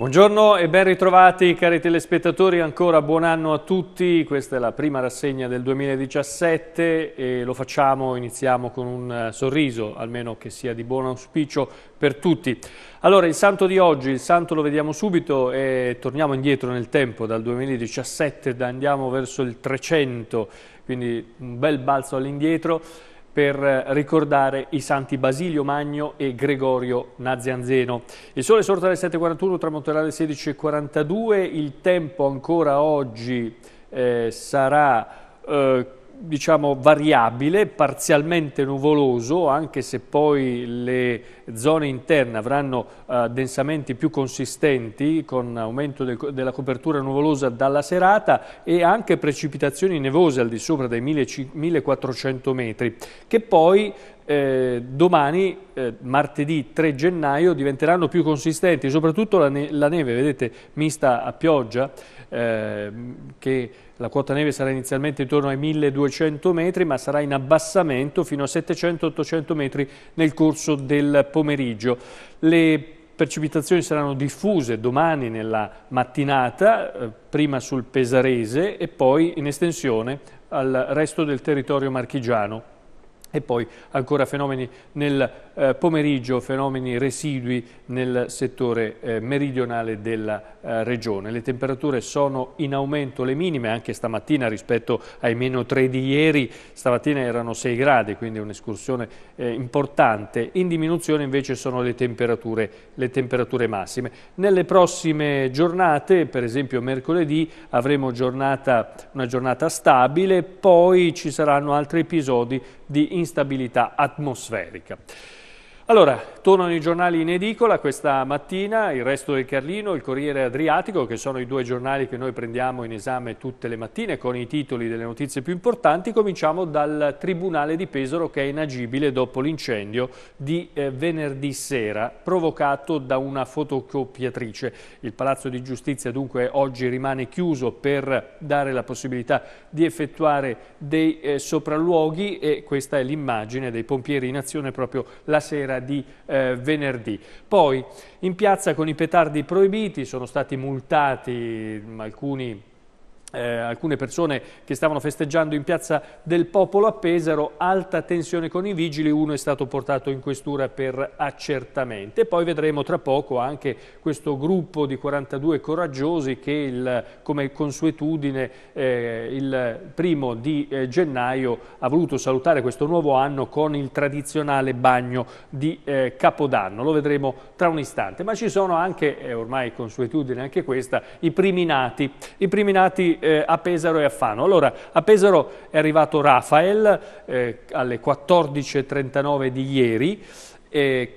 Buongiorno e ben ritrovati cari telespettatori, ancora buon anno a tutti, questa è la prima rassegna del 2017 e lo facciamo, iniziamo con un eh, sorriso, almeno che sia di buon auspicio per tutti. Allora il santo di oggi, il santo lo vediamo subito e torniamo indietro nel tempo, dal 2017 andiamo verso il 300, quindi un bel balzo all'indietro per eh, ricordare i santi Basilio Magno e Gregorio Nazianzeno. Il sole sorta alle 7.41, tramonterà alle 16.42, il tempo ancora oggi eh, sarà... Eh, diciamo, variabile, parzialmente nuvoloso, anche se poi le zone interne avranno eh, densamenti più consistenti con aumento de della copertura nuvolosa dalla serata e anche precipitazioni nevose al di sopra dei 1400 metri, che poi eh, domani, eh, martedì 3 gennaio, diventeranno più consistenti, soprattutto la, ne la neve, vedete, mista a pioggia, eh, che la quota neve sarà inizialmente intorno ai 1200 metri, ma sarà in abbassamento fino a 700-800 metri nel corso del pomeriggio. Le precipitazioni saranno diffuse domani nella mattinata, eh, prima sul Pesarese e poi in estensione al resto del territorio marchigiano. E poi ancora fenomeni nel eh, pomeriggio, fenomeni residui nel settore eh, meridionale della eh, regione. Le temperature sono in aumento, le minime anche stamattina rispetto ai meno 3 di ieri, stamattina erano 6 gradi, quindi un'escursione eh, importante. In diminuzione invece sono le temperature, le temperature massime. Nelle prossime giornate, per esempio mercoledì, avremo giornata, una giornata stabile, poi ci saranno altri episodi di instabilità atmosferica. Allora, tornano i giornali in edicola questa mattina, il resto del Carlino, il Corriere Adriatico, che sono i due giornali che noi prendiamo in esame tutte le mattine con i titoli delle notizie più importanti. Cominciamo dal Tribunale di Pesaro che è inagibile dopo l'incendio di eh, venerdì sera provocato da una fotocopiatrice. Il Palazzo di Giustizia dunque oggi rimane chiuso per dare la possibilità di effettuare dei eh, sopralluoghi e questa è l'immagine dei pompieri in azione proprio la sera di eh, venerdì. Poi in piazza con i petardi proibiti sono stati multati mm, alcuni eh, alcune persone che stavano festeggiando in piazza del popolo a Pesaro, alta tensione con i vigili, uno è stato portato in questura per accertamento. E poi vedremo tra poco anche questo gruppo di 42 coraggiosi che il, come consuetudine eh, il primo di eh, gennaio ha voluto salutare questo nuovo anno con il tradizionale bagno di eh, Capodanno. Lo vedremo tra un istante. Ma ci sono anche, è ormai consuetudine anche questa, i primi nati. I primi nati eh, a Pesaro e a Fano. Allora, a Pesaro è arrivato Rafael eh, alle 14.39 di ieri eh,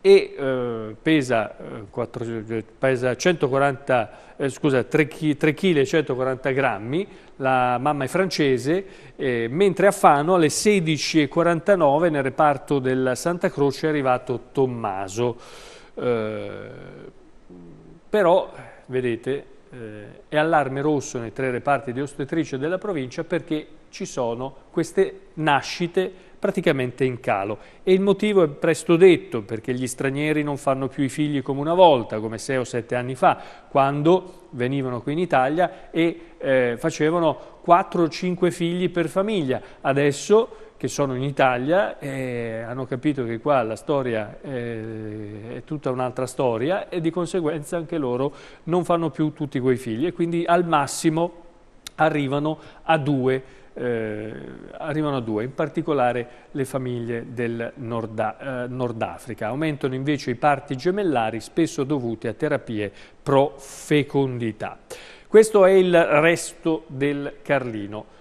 e eh, pesa, 4, eh, eh, pesa 140, scusa, 3 kg e 140 grammi, la mamma è francese, mentre a Fano alle 16.49 nel reparto della Santa Croce è arrivato Tommaso. però, vedete, eh, è allarme rosso nei tre reparti di ostetricia della provincia perché ci sono queste nascite praticamente in calo e il motivo è presto detto perché gli stranieri non fanno più i figli come una volta, come sei o sette anni fa, quando venivano qui in Italia e eh, facevano 4 o 5 figli per famiglia. Adesso che sono in Italia e hanno capito che qua la storia eh, è, tutta un'altra storia e di conseguenza anche loro non fanno più tutti quei figli e quindi al massimo arrivano a due, eh, arrivano a due in particolare le famiglie del Nord, eh, Nord Africa. Aumentano invece i parti gemellari spesso dovute a terapie pro fecondità. Questo è il resto del Carlino.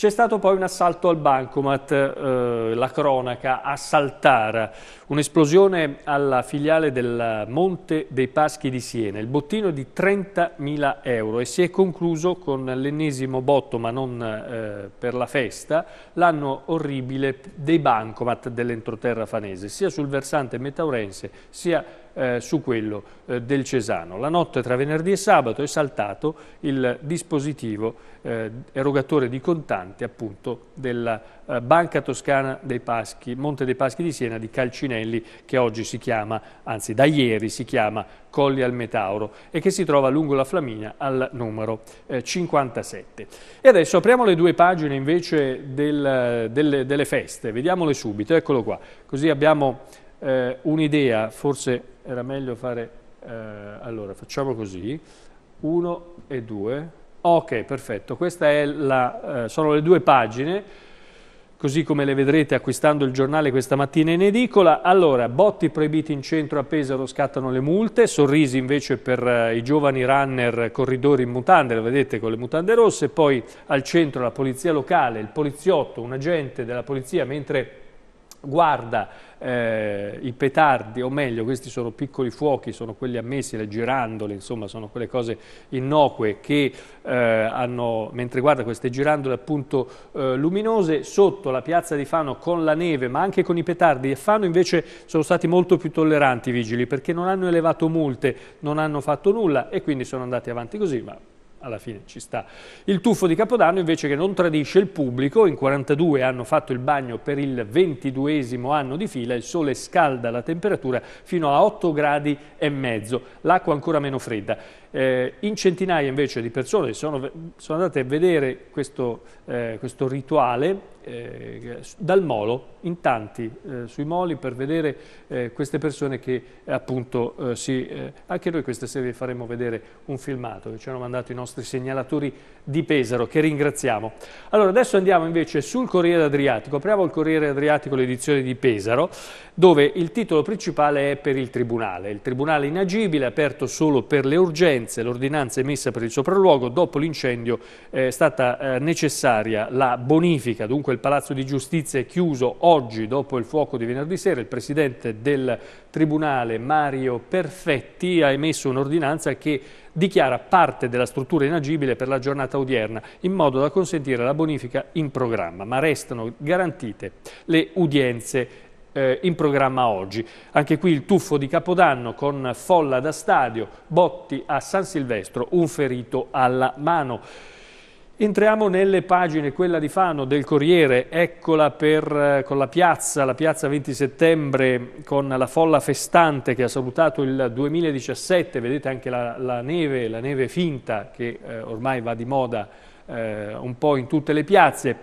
C'è stato poi un assalto al bancomat, eh, la cronaca a Saltara, un'esplosione alla filiale del Monte dei Paschi di Siena, il bottino di 30.000 euro e si è concluso con l'ennesimo botto, ma non eh, per la festa, l'anno orribile dei bancomat dell'entroterra fanese, sia sul versante metaurense sia sul eh, su quello eh, del Cesano. La notte tra venerdì e sabato è saltato il dispositivo eh, erogatore di contanti appunto della eh, Banca Toscana dei Paschi, Monte dei Paschi di Siena di Calcinelli che oggi si chiama, anzi da ieri si chiama Colli al Metauro e che si trova lungo la Flaminia al numero 57. Eh, e adesso apriamo le due pagine invece del, delle, delle feste, vediamole subito, eccolo qua, così abbiamo eh, un'idea, forse era meglio fare, eh, allora facciamo così, 1 e 2, ok perfetto, queste eh, sono le due pagine, così come le vedrete acquistando il giornale questa mattina in edicola. Allora, botti proibiti in centro a Pesaro scattano le multe, sorrisi invece per eh, i giovani runner corridori in mutande, lo vedete con le mutande rosse, poi al centro la polizia locale, il poliziotto, un agente della polizia, mentre guarda eh, i petardi, o meglio questi sono piccoli fuochi, sono quelli ammessi, le girandole, insomma sono quelle cose innocue che eh, hanno, mentre guarda queste girandole appunto eh, luminose, sotto la piazza di Fano con la neve ma anche con i petardi e Fano invece sono stati molto più tolleranti i vigili perché non hanno elevato multe, non hanno fatto nulla e quindi sono andati avanti così, ma alla fine ci sta. Il tuffo di Capodanno invece che non tradisce il pubblico, in 42 hanno fatto il bagno per il 22 anno di fila, il sole scalda la temperatura fino a 8 gradi e mezzo, l'acqua ancora meno fredda. Eh, in centinaia invece di persone sono, sono andate a vedere questo, eh, questo rituale eh, dal molo in tanti eh, sui moli per vedere eh, queste persone che eh, appunto eh, si, eh, anche noi questa sera vi faremo vedere un filmato che ci hanno mandato i nostri segnalatori di Pesaro che ringraziamo. Allora adesso andiamo invece sul Corriere Adriatico, apriamo il Corriere Adriatico l'edizione di Pesaro dove il titolo principale è per il Tribunale, il Tribunale inagibile aperto solo per le urgenze, l'ordinanza emessa per il sopralluogo dopo l'incendio è stata necessaria la bonifica, dunque Dunque il Palazzo di Giustizia è chiuso oggi dopo il fuoco di venerdì sera. Il presidente del Tribunale Mario Perfetti ha emesso un'ordinanza che dichiara parte della struttura inagibile per la giornata odierna in modo da consentire la bonifica in programma, ma restano garantite le udienze eh, in programma oggi. Anche qui il tuffo di Capodanno con folla da stadio, botti a San Silvestro, un ferito alla mano. Entriamo nelle pagine, quella di Fano, del Corriere, eccola per, eh, con la piazza, la piazza 20 settembre, con la folla festante che ha salutato il 2017, vedete anche la, la neve, la neve finta che eh, ormai va di moda eh, un po' in tutte le piazze,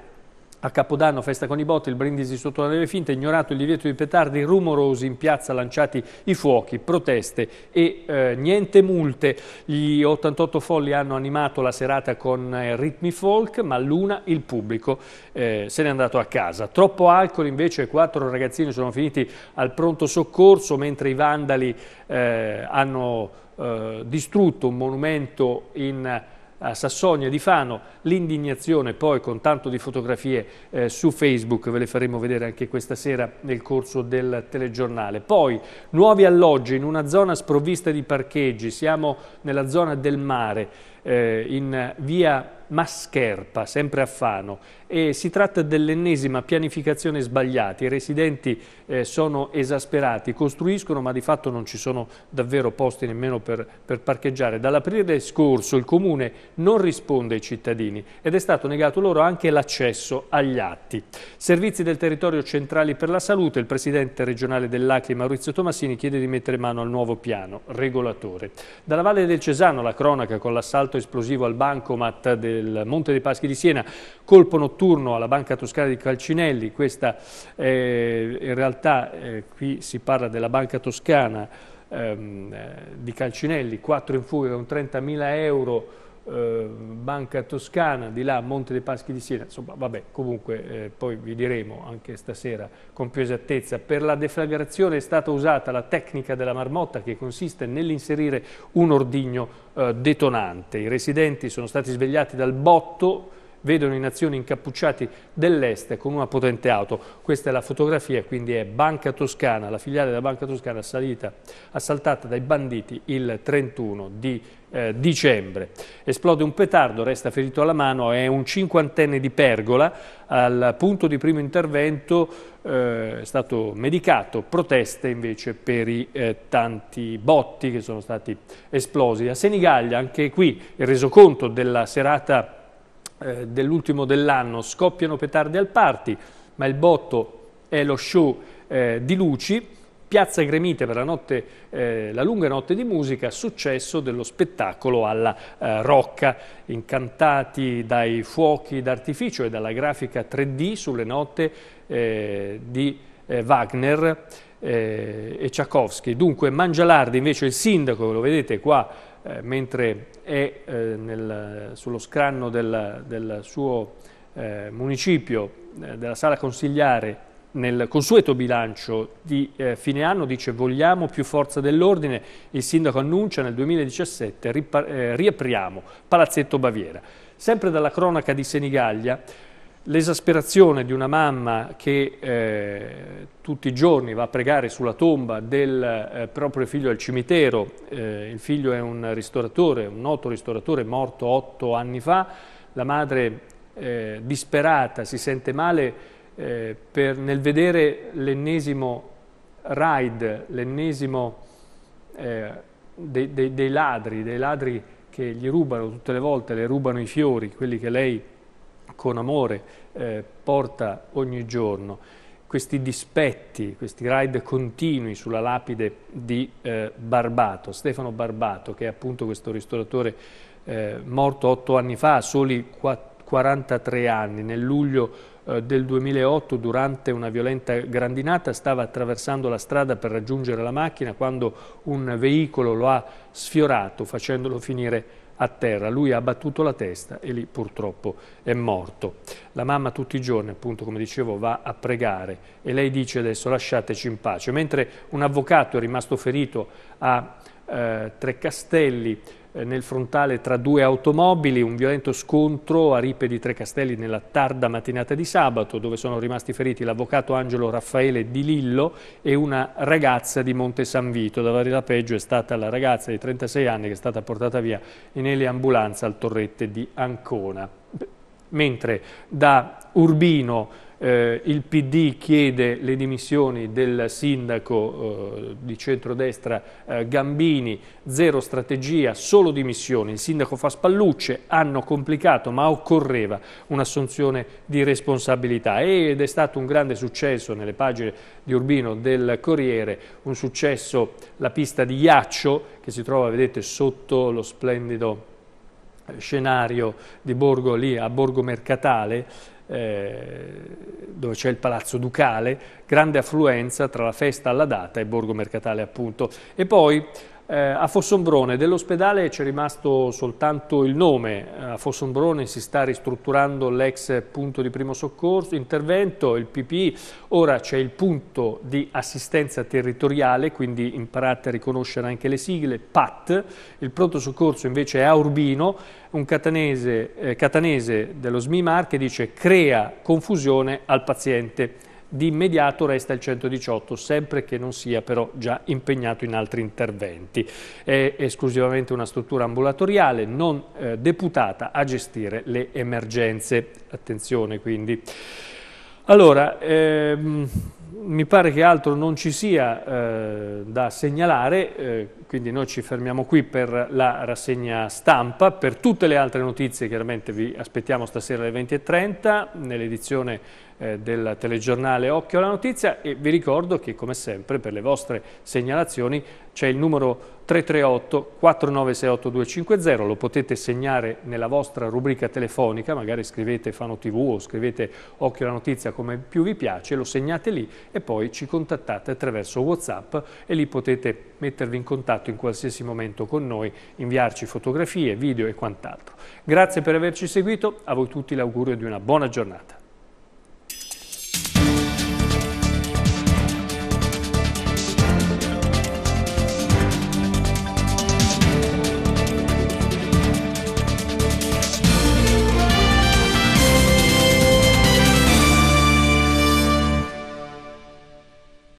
a Capodanno, festa con i botti, il brindisi sotto la neve finta, ignorato il divieto di petardi rumorosi in piazza, lanciati i fuochi, proteste e eh, niente multe. Gli 88 folli hanno animato la serata con eh, ritmi folk, ma l'una il pubblico eh, se n'è andato a casa. Troppo alcol invece, quattro ragazzini sono finiti al pronto soccorso, mentre i vandali eh, hanno eh, distrutto un monumento in a Sassonia di Fano, l'indignazione poi con tanto di fotografie eh, su Facebook, ve le faremo vedere anche questa sera nel corso del telegiornale. Poi nuovi alloggi in una zona sprovvista di parcheggi, siamo nella zona del mare, eh, in via Mascherpa, sempre a Fano, e si tratta dell'ennesima pianificazione sbagliata. I residenti eh, sono esasperati, costruiscono ma di fatto non ci sono davvero posti nemmeno per, per parcheggiare. Dall'aprile scorso il Comune non risponde ai cittadini ed è stato negato loro anche l'accesso agli atti. Servizi del territorio centrali per la salute, il presidente regionale dell'Acri Maurizio Tomassini chiede di mettere mano al nuovo piano regolatore. Dalla Valle del Cesano la cronaca con l'assalto esplosivo al bancomat del Monte dei Paschi di Siena colpono turno alla Banca Toscana di Calcinelli, questa eh, in realtà eh, qui si parla della Banca Toscana ehm, eh, di Calcinelli, 4 in fuga con 30.000 euro eh, Banca Toscana, di là Monte dei Paschi di Siena, insomma vabbè comunque eh, poi vi diremo anche stasera con più esattezza. Per la deflagrazione è stata usata la tecnica della marmotta che consiste nell'inserire un ordigno eh, detonante. I residenti sono stati svegliati dal botto vedono i nazioni incappucciati dell'est con una potente auto. Questa è la fotografia, quindi è Banca Toscana, la filiale della Banca Toscana assalita, assaltata dai banditi il 31 di eh, dicembre. Esplode un petardo, resta ferito alla mano, è un cinquantenne di Pergola, al punto di primo intervento eh, è stato medicato, proteste invece per i eh, tanti botti che sono stati esplosi. A Senigallia, anche qui il resoconto della serata eh, dell'ultimo dell'anno scoppiano petardi al party, ma il botto è lo show eh, di luci. Piazza Gremite per la, notte, eh, la, lunga notte di musica, successo dello spettacolo alla eh, Rocca, incantati dai fuochi d'artificio e dalla grafica 3D sulle note eh, di eh, Wagner eh, e Tchaikovsky. Dunque Mangialardi invece il sindaco, lo vedete qua eh, mentre è eh, nel, sullo scranno del, del suo eh, municipio, della sala consigliare, nel consueto bilancio di eh, fine anno dice vogliamo più forza dell'ordine, il sindaco annuncia nel 2017 eh, riapriamo Palazzetto Baviera. Sempre dalla cronaca di Senigallia, L'esasperazione di una mamma che eh, tutti i giorni va a pregare sulla tomba del eh, proprio figlio al cimitero, eh, il figlio è un ristoratore, un noto ristoratore morto otto anni fa, la madre eh, disperata si sente male eh, per, nel vedere l'ennesimo raid, l'ennesimo dei, eh, dei, dei ladri, dei ladri che gli rubano tutte le volte, le rubano i fiori, quelli che lei con amore eh, porta ogni giorno, questi dispetti, questi raid continui sulla lapide di eh, Barbato, Stefano Barbato, che è appunto questo ristoratore eh, morto otto anni fa, a soli 43 anni, nel luglio eh, del 2008 durante una violenta grandinata stava attraversando la strada per raggiungere la macchina quando un veicolo lo ha sfiorato facendolo finire a terra, lui ha battuto la testa e lì purtroppo è morto. La mamma tutti i giorni, appunto come dicevo, va a pregare e lei dice adesso lasciateci in pace, mentre un avvocato è rimasto ferito a eh, Trecastelli eh, nel frontale tra due automobili, un violento scontro a Ripe di Trecastelli nella tarda mattinata di sabato, dove sono rimasti feriti l'avvocato Angelo Raffaele Di Lillo e una ragazza di Monte San Vito. Da Davanti la peggio è stata la ragazza di 36 anni che è stata portata via in eliambulanza al torrette di Ancona. Mentre da Urbino eh, il PD chiede le dimissioni del sindaco eh, di centrodestra eh, Gambini, zero strategia, solo dimissioni. Il sindaco fa spallucce, hanno complicato, ma occorreva un'assunzione di responsabilità ed è stato un grande successo nelle pagine di Urbino del Corriere, un successo la pista di ghiaccio che si trova, vedete, sotto lo splendido eh, scenario di Borgo lì a Borgo Mercatale eh, dove c'è il Palazzo Ducale, grande affluenza tra la festa alla data e Borgo Mercatale appunto. E poi eh, a Fossombrone dell'ospedale c'è rimasto soltanto il nome, eh, a Fossombrone si sta ristrutturando l'ex punto di primo soccorso, intervento, il PPI, ora c'è il punto di assistenza territoriale, quindi imparate a riconoscere anche le sigle, PAT, il pronto soccorso invece è a Urbino, un catanese, eh, catanese dello SMIMAR che dice crea confusione al paziente di immediato resta il 118, sempre che non sia però già impegnato in altri interventi. È esclusivamente una struttura ambulatoriale non eh, deputata a gestire le emergenze. Attenzione quindi. Allora, ehm, mi pare che altro non ci sia eh, da segnalare, eh, quindi noi ci fermiamo qui per la rassegna stampa. Per tutte le altre notizie chiaramente vi aspettiamo stasera alle 20.30 nell'edizione eh, del telegiornale Occhio alla Notizia e vi ricordo che come sempre per le vostre segnalazioni c'è il numero 338 4968 250, lo potete segnare nella vostra rubrica telefonica, magari scrivete Fano TV o scrivete Occhio alla Notizia come più vi piace, lo segnate lì e poi ci contattate attraverso Whatsapp e lì potete mettervi in contatto in qualsiasi momento con noi, inviarci fotografie, video e quant'altro. Grazie per averci seguito, a voi tutti l'augurio di una buona giornata.